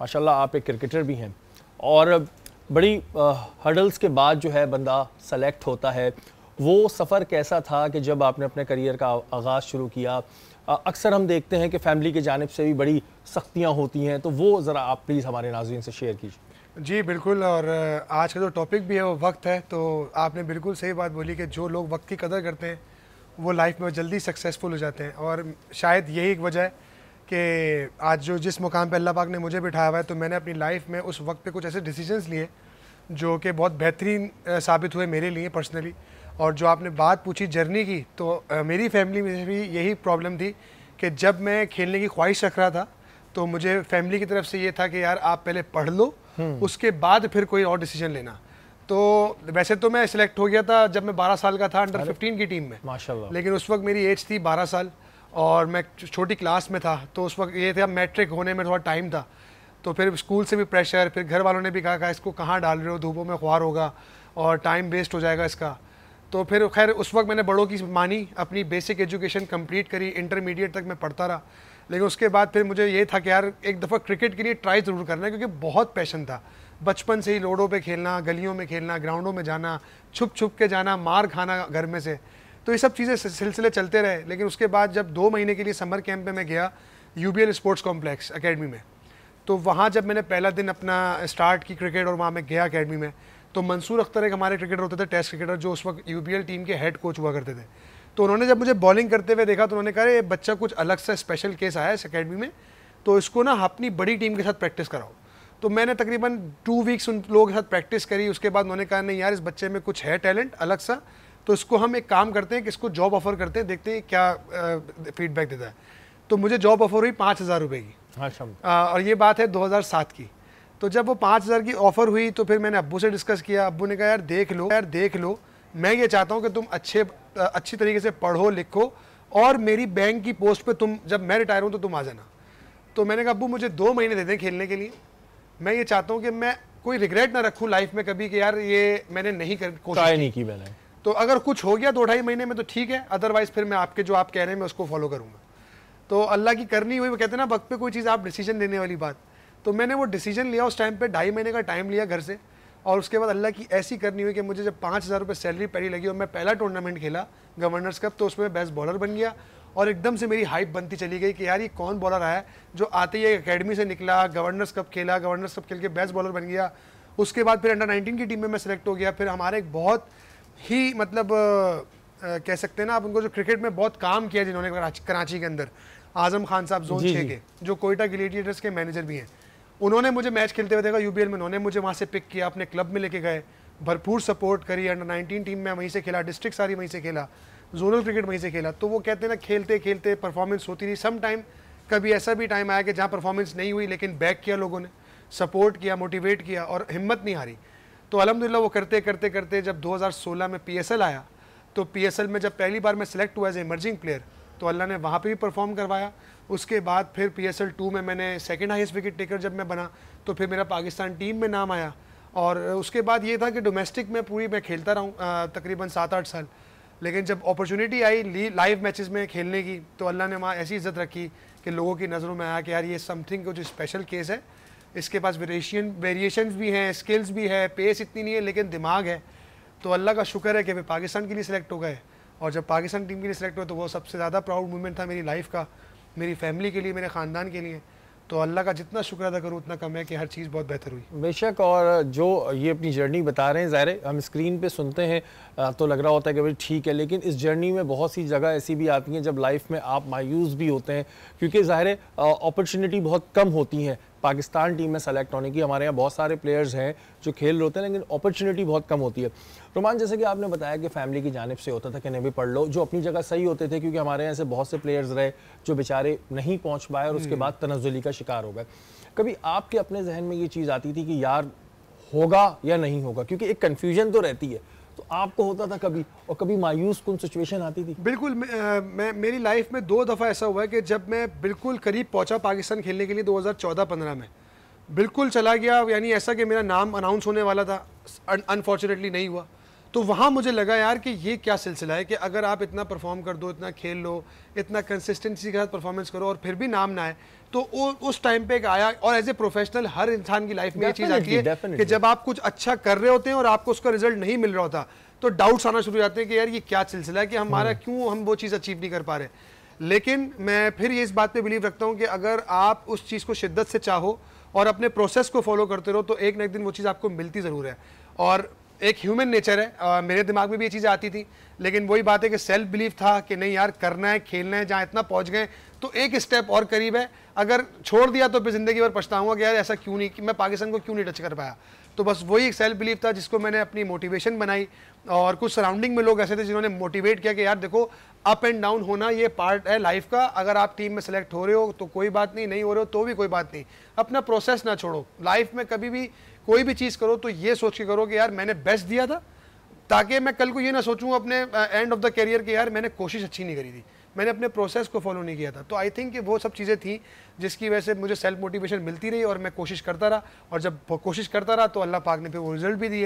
माशाल्लाह आप एक क्रिकेटर भी हैं और बड़ी हर्डल्स के बाद जो है बंदा सेलेक्ट होता है वो सफ़र कैसा था कि जब आपने अपने करियर का आगाज़ शुरू किया अक्सर हम देखते हैं कि फैमिली की जानब से भी बड़ी सख्तियाँ होती हैं तो वो ज़रा आप प्लीज़ हमारे नाजीन से शेयर कीजिए जी बिल्कुल और आज का जो टॉपिक भी है वो वक्त है तो आपने बिल्कुल सही बात बोली कि जो लोग वक्त की कदर करते हैं वो लाइफ में जल्दी सक्सेसफुल हो जाते हैं और शायद यही एक वजह है कि आज जो जिस मुकाम पे अल्लाह पाक ने मुझे बिठाया हुआ है तो मैंने अपनी लाइफ में उस वक्त पे कुछ ऐसे डिसीजंस लिए जो कि बहुत बेहतरीन साबित हुए मेरे लिए पर्सनली और जो आपने बात पूछी जर्नी की तो मेरी फैमिली में भी यही प्रॉब्लम थी कि जब मैं खेलने की ख्वाहिश रख रहा था तो मुझे फैमिली की तरफ से ये था कि यार आप पहले पढ़ लो हम्म। उसके बाद फिर कोई और डिसीजन लेना तो वैसे तो मैं सिलेक्ट हो गया था जब मैं 12 साल का था अंडर 15 की टीम में माशाल्लाह लेकिन उस वक्त मेरी एज थी 12 साल और मैं छोटी क्लास में था तो उस वक्त ये थे मैट्रिक होने में थोड़ा टाइम था तो फिर स्कूल से भी प्रेशर फिर घर वालों ने भी कहा कहा इसको कहाँ डाल रहे हो धूपों में ख्वार होगा और टाइम वेस्ट हो जाएगा इसका तो फिर खैर उस वक्त मैंने बड़ों की मानी अपनी बेसिक एजुकेशन कंप्लीट करी इंटरमीडिएट तक मैं पढ़ता रहा लेकिन उसके बाद फिर मुझे ये था कि यार एक दफ़ा क्रिकेट के लिए ट्राई ज़रूर करना क्योंकि बहुत पैशन था बचपन से ही रोडों पे खेलना गलियों में खेलना ग्राउंडों में जाना छुप छुप के जाना मार खाना घर में से तो ये सब चीज़ें सिलसिले चलते रहे लेकिन उसके बाद जब दो महीने के लिए समर कैंप में मैं गया यू स्पोर्ट्स कॉम्प्लेक्स अकेडमी में तो वहाँ जब मैंने पहला दिन अपना स्टार्ट की क्रिकेट और वहाँ मैं गया अकेडमी में तो मंसूर अख्तर एक हमारे क्रिकेटर होते थे टेस्ट क्रिकेटर जो उस वक्त यू टीम के हेड कोच हुआ करते थे तो उन्होंने जब मुझे बॉलिंग करते हुए देखा तो उन्होंने कहा ये बच्चा कुछ अलग सा स्पेशल केस आया इस अकेडमी में तो इसको ना अपनी बड़ी टीम के साथ प्रैक्टिस कराओ तो मैंने तकरीबन टू वीक्स उन लोगों के साथ प्रैक्टिस करी उसके बाद उन्होंने कहा नहीं यार इस बच्चे में कुछ है टैलेंट अलग सा तो इसको हम एक काम करते हैं कि इसको जॉब ऑफर करते हैं देखते हैं क्या फीडबैक देता है तो मुझे जॉब ऑफर हुई पाँच हज़ार रुपये की अच्छा और ये बात है 2007 की तो जब वो पाँच हज़ार की ऑफ़र हुई तो फिर मैंने अब्बू से डिस्कस किया अब्बू ने कहा यार देख लो यार देख लो मैं ये चाहता हूँ कि तुम अच्छे अच्छी तरीके से पढ़ो लिखो और मेरी बैंक की पोस्ट पर तुम जब मैं रिटायर हूँ तो तुम आ जाना तो मैंने कहा अब्बू मुझे दो महीने दे दें खेलने के लिए मैं ये चाहता हूँ कि मैं कोई रिग्रेट ना रखूँ लाइफ में कभी कि यार ये मैंने नहीं कर कोशिश नहीं की मैंने तो अगर कुछ हो गया दो ढाई महीने में तो ठीक है अदरवाइज़ फिर मैं आपके जो आप कह रहे हैं मैं उसको फॉलो करूँगा तो अल्लाह की करनी हुई वो कहते हैं ना वक्त पे कोई चीज़ आप डिसीजन लेने वाली बात तो मैंने वो डिसीजन लिया उस टाइम पे ढाई महीने का टाइम लिया घर से और उसके बाद अल्लाह की ऐसी करनी हुई कि मुझे जब पाँच हज़ार रुपये सैलरी पहली लगी और मैं पहला टूर्नामेंट खेला गवर्नर्स कप तो उसमें बेस्ट बॉलर बन गया और एकदम से मेरी हाइप बनती चली गई कि यार ये कौन बॉलर आया जो आते ही अकेडमी से निकला गवर्नर्स कप खेला गवर्नर्स कप खेल के बेस्ट बॉलर बन गया उसके बाद फिर अंडर नाइनटीन की टीम में मैं सेलेक्ट हो गया फिर हमारे एक बहुत ही मतलब आ, कह सकते हैं ना आप उनको जो क्रिकेट में बहुत काम किया जिन्होंने कराची के अंदर आजम खान साहब जोन छः के जो कोयटा ग्लेडिएटर्स के मैनेजर भी हैं उन्होंने मुझे मैच खेलते हुए देखा यूबीएल में उन्होंने मुझे वहाँ से पिक किया अपने क्लब में लेके गए भरपूर सपोर्ट करी अंडर नाइनटीन टीम में वहीं से खेला डिस्ट्रिक्ट सारी वहीं से खेला जोनल क्रिकेट वहीं से खेला तो वो कहते हैं ना खेलते खेलते परफॉर्मेंस होती रही सम टाइम कभी ऐसा भी टाइम आया कि जहाँ परफॉर्मेंस नहीं हुई लेकिन बैक किया लोगों ने सपोर्ट किया मोटिवेट किया और हिम्मत नहीं हारी तो अलहमदिल्ला वो करते करते करते जब 2016 में पी आया तो पी में जब पहली बार मैं सिलेक्ट हुआ एज इमर्जिंग प्लेयर तो अल्लाह ने वहाँ पे भी परफॉर्म करवाया उसके बाद फिर पी एस में मैंने सेकेंड हाइस्ट विकेट टेकर जब मैं बना तो फिर मेरा पाकिस्तान टीम में नाम आया और उसके बाद ये था कि डोमेस्टिक में पूरी मैं खेलता रहा हूँ तकरीबन सात आठ साल लेकिन जब अपॉर्चुनिटी आई लाइव मैचेस में खेलने की तो अल्लाह ने वहाँ ऐसी इज्जत रखी कि लोगों की नज़रों में आया कि यार ये समथिंग जो स्पेशल केस है इसके पास वेरिएशन वेरिएशन भी हैं स्किल्स भी है पेस इतनी नहीं है लेकिन दिमाग है तो अल्लाह का शुक्र है कि वे पाकिस्तान के लिए सिलेक्ट हो गए और जब पाकिस्तान टीम के लिए सिलेक्ट हुए तो वो सबसे ज़्यादा प्राउड मूवमेंट था मेरी लाइफ का मेरी फैमिली के लिए मेरे ख़ानदान के लिए तो अल्लाह का जितना शुक्र अदा करूँ उतना कम है कि हर चीज़ बहुत बेहतर हुई बेशक और जो ये अपनी जर्नी बता रहे हैं ज़ाहिर हम स्क्रीन पे सुनते हैं तो लग रहा होता है कि भाई ठीक है लेकिन इस जर्नी में बहुत सी जगह ऐसी भी आती हैं जब लाइफ में आप मायूस भी होते हैं क्योंकि ज़ाहिर अपॉर्चुनिटी बहुत कम होती हैं पाकिस्तान टीम में सेलेक्ट होने की हमारे यहाँ बहुत सारे प्लेयर्स हैं जो खेल रहे होते हैं लेकिन अपॉर्चुनिटी बहुत कम होती है रोमान जैसे कि आपने बताया कि फैमिली की जानब से होता था कि नहीं भी पढ़ लो जो अपनी जगह सही होते थे क्योंकि हमारे यहाँ से बहुत से प्लेयर्स रहे जो बेचारे नहीं पहुँच पाए और उसके हम्म। बाद तनजुली का शिकार हो गए कभी आपके अपने जहन में ये चीज़ आती थी कि यार होगा या नहीं होगा क्योंकि एक कन्फ्यूजन तो रहती है तो आपको होता था कभी और कभी मायूस कौन सिचुएशन आती थी बिल्कुल मैं मेरी लाइफ में दो दफ़ा ऐसा हुआ है कि जब मैं बिल्कुल करीब पहुंचा पाकिस्तान खेलने के लिए 2014-15 में बिल्कुल चला गया यानी ऐसा कि मेरा नाम अनाउंस होने वाला था अनफॉर्चुनेटली नहीं हुआ तो वहाँ मुझे लगा यार कि ये क्या सिलसिला है कि अगर आप इतना परफॉर्म कर दो इतना खेल लो इतना कंसिस्टेंसी के साथ परफॉर्मेंस करो और फिर भी नाम ना आए तो उ, उस टाइम पे एक आया और एज ए प्रोफेशनल हर इंसान की लाइफ में ये चीज़ आती है कि जब आप कुछ अच्छा कर रहे होते हैं और आपको उसका रिजल्ट नहीं मिल रहा होता तो डाउट्स आना शुरू हो जाते हैं कि यार ये क्या सिलसिला है कि हमारा hmm. क्यों हम वो चीज़ अचीव नहीं कर पा रहे लेकिन मैं फिर ये इस बात पर बिलीव रखता हूँ कि अगर आप उस चीज़ को शिद्दत से चाहो और अपने प्रोसेस को फॉलो करते रहो तो एक ना एक दिन वो चीज़ आपको मिलती ज़रूर है और एक ह्यूमन नेचर है आ, मेरे दिमाग में भी ये चीज़ आती थी लेकिन वही बात है कि सेल्फ बिलीफ था कि नहीं यार करना है खेलना है जहाँ इतना पहुँच गए तो एक स्टेप और करीब है अगर छोड़ दिया तो फिर ज़िंदगी भर पछताऊँगा कि यार ऐसा क्यों नहीं कि मैं पाकिस्तान को क्यों नहीं टच कर पाया तो बस वही एक सेल्फ बिलीफ था जिसको मैंने अपनी मोटिवेशन बनाई और कुछ सराउंडिंग में लोग ऐसे थे जिन्होंने मोटिवेट किया कि यार देखो अप एंड डाउन होना ये पार्ट है लाइफ का अगर आप टीम में सेलेक्ट हो रहे हो तो कोई बात नहीं नहीं हो रहे हो तो भी कोई बात नहीं अपना प्रोसेस ना छोड़ो लाइफ में कभी भी कोई भी चीज़ करो तो ये सोच के करो कि यार मैंने बेस्ट दिया था ताकि मैं कल को ये ना सोचूँ अपने एंड ऑफ द करियर के यार मैंने कोशिश अच्छी नहीं करी थी मैंने अपने प्रोसेस को फॉलो नहीं किया था तो आई थिंक वो सब चीज़ें थी जिसकी वजह से मुझे सेल्फ मोटिवेशन मिलती रही और मैं कोशिश करता रहा और जब कोशिश करता रहा तो अल्लाह पाक ने फिर वो रिजल्ट भी दिए